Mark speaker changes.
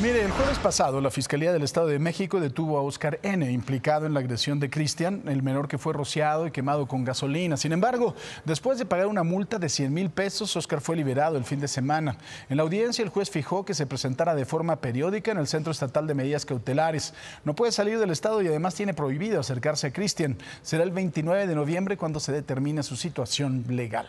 Speaker 1: Mire, el jueves pasado la Fiscalía del Estado de México detuvo a Óscar N., implicado en la agresión de Cristian, el menor que fue rociado y quemado con gasolina. Sin embargo, después de pagar una multa de 100 mil pesos, Óscar fue liberado el fin de semana. En la audiencia, el juez fijó que se presentara de forma periódica en el Centro Estatal de Medidas Cautelares. No puede salir del Estado y además tiene prohibido acercarse a Cristian. Será el 29 de noviembre cuando se determine su situación legal.